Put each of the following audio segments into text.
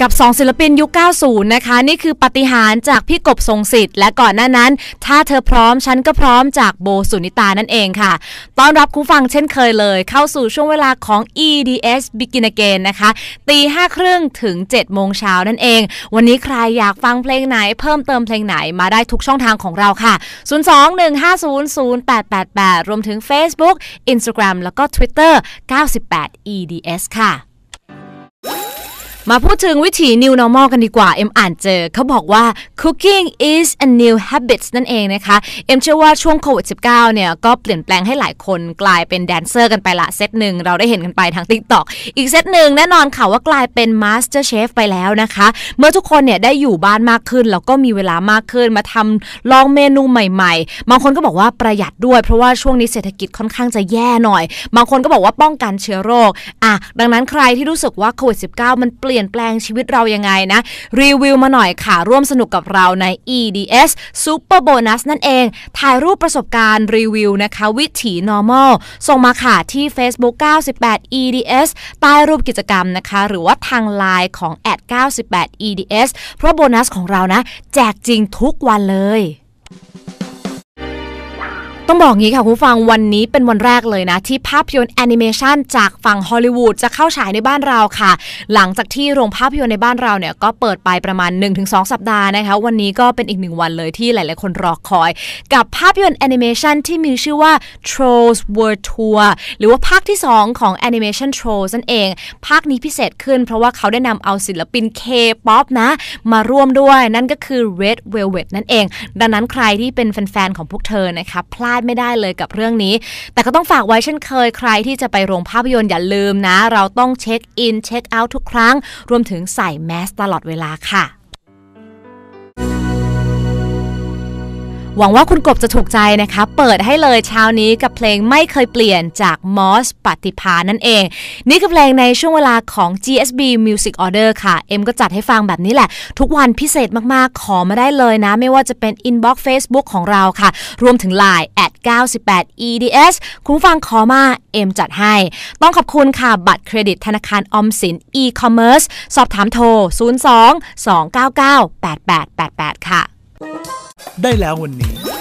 กับ 2 ศิลปินยุค 90 นะคะ นี่คือปฏิหารจากพี่กบทรงสิทธิ์และก่อนหน้านั้นถ้าเธอพร้อม ฉันก็พร้อมจากโบสุนิตา นั่นเองค่ะต้อนรับคุณฟังเช่นเคยเลยเข้าสู่ช่วงเวลาของ EDS Begin Again นะคะ ตีห้าครึ่งถึง7จ็ดโมงเช้านั่นเอง วันนี้ใครอยากฟังเพลงไหนเพิ่มเติมเพลงไหนมาได้ทุกช่องทางของเราค่ะ 02-150-0888 รวมถึง Facebook Instagram แล้วก็ Twitter 98 EDS ค่ะมาพูดถึงวิถี New Normal กันดีกว่า เอ็มอ่านเจอเขาบอกว่า cooking is a new habit นั่นเองนะคะ เอ็มเชื่อว่าช่วงโควิด -19 เนี่ยก็เปลี่ยนแปลงให้หลายคนกลายเป็นแดนเซอร์กันไปละเซตหนึ่ง เราได้เห็นกันไปทาง TikTok อีกเซตหนึ่งแน่นอนค่ะว่ากลายเป็น Master Chef ไปแล้วนะคะ เมื่อทุกคนเนี่ยได้อยู่บ้านมากขึ้น แล้วก็มีเวลามากขึ้นมาทำลองเมนูใหม่ๆ บางคนก็บอกว่าประหยัดด้วยเพราะว่าช่วงนี้เศรษฐกิจค่อนข้างจะแย่หน่อย บางคนก็บอกว่าป้องกันเชื้อโรคอ่ะดังนั้นใครที่รู้สึกว่าโควิด -19 มันเปลี่ยนลี่ยนแปลงชีวิตเรายังไงนะ รีวิวมาหน่อยค่ะ ร่วมสนุกกับเราใน EDS Super Bonus นั่นเอง ถ่ายรูปประสบการณ์รีวิวนะคะ วิถี normal ส่งมาค่ะ ที่ Facebook 98 EDS ใต้รูปกิจกรรมนะคะ หรือว่าทางไลน์ของ @98 EDS เพราะโบนัสของเรานะ แจกจริงทุกวันเลยต้องบอกงี้ค่ะคุณฟังวันนี้เป็นวันแรกเลยนะ ที่ภาพยนตร์แอนิเมชันจากฝั่งฮอลลีวูดจะเข้าฉายในบ้านเราค่ะ หลังจากที่โรงภาพยนตร์ในบ้านเราเนี่ยก็เปิดไปประมาณ 1-2 สัปดาห์นะคะวันนี้ก็เป็นอีกหนึ่งวันเลยที่หลายๆคนรอคอย กับภาพยนตร์แอนิเมชันที่มีชื่อว่า Trolls World Tour หรือว่าภาคที่ 2 ของ Animation Trolls นั่นเอง ภาคนี้พิเศษขึ้น เพราะว่าเขาได้นำเอาศิลปิน K-POP นะ มาร่วมด้วยนั่นก็คือ Red Velvet นั่นเอง ดังนั้นใครที่เป็นแฟนๆของพวกเธอนะคะพลาาดไม่ได้เลยกับเรื่องนี้ แต่ก็ต้องฝากไว้เช่นเคย ใครที่จะไปโรงภาพยนตร์อย่าลืมนะ เราต้องเช็คอินเช็คเอาท์ทุกครั้ง รวมถึงใส่แมสตลอดเวลาค่ะ หวังว่าคุณกบจะถูกใจนะคะ เปิดให้เลยเช้านี้กับเพลงไม่เคยเปลี่ยนจากมอสปฏิภานั่นเอง นี่คือเพลงในช่วงเวลาของ GSB Music Order ค่ะ เอ็มก็จัดให้ฟังแบบนี้แหละ ทุกวันพิเศษมาก ๆ ขอมาได้เลยนะ ไม่ว่าจะเป็นอินบ็อกซ Facebook ของเราค่ะ รวมถึง Line at 98 EDS คุณฟังขอมาเอ็มจัดให้ ต้องขอบคุณค่ะบัตรเครดิตธนาคารออมสิน e-commerce สอบถามโทร 02 299 8888 ค่ะ ได้แล้ววันนี้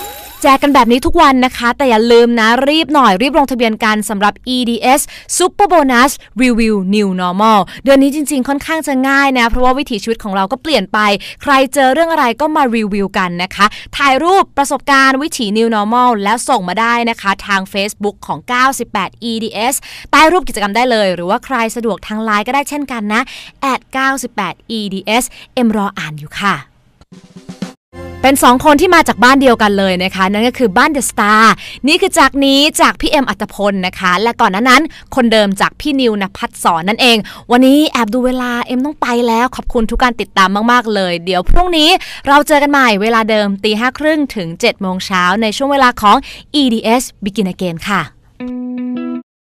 แจกกันแบบนี้ทุกวันนะคะ แต่อย่าลืมนะ รีบหน่อยรีบลงทะเบียนกันสำหรับ EDS Super Bonus Review New Normal เดือนนี้จริงๆค่อนข้างจะง่ายนะ เพราะว่าวิถีชีวิตของเราก็เปลี่ยนไป ใครเจอเรื่องอะไรก็มารีวิวกันนะคะ ถ่ายรูปประสบการณ์วิถี New Normal แล้วส่งมาได้นะคะทาง Facebook ของ 98 EDS ใต้รูปกิจกรรมได้เลย หรือว่าใครสะดวกทางไลน์ก็ได้เช่นกันนะ98 EDS เอ็มรออ่านอยู่ค่ะเป็น 2 คนที่มาจากบ้านเดียวกันเลยนะคะ นั่นก็คือบ้านเดอะสตาร์นี่คือจากนี้ จากพี่เอ็มอัตพลนะคะ และก่อนนั้นนั้น คนเดิมจากพี่นิวนภัสสอนนั่นเอง วันนี้แอบดูเวลาเอ็มต้องไปแล้ว ขอบคุณทุกการติดตามมากๆ เลย เดี๋ยวพรุ่งนี้เราเจอกันใหม่เวลาเดิมตีห้าครึ่งถึง7จ็ดโมงเช้า ในช่วงเวลาของ EDS Begin Again ค่ะ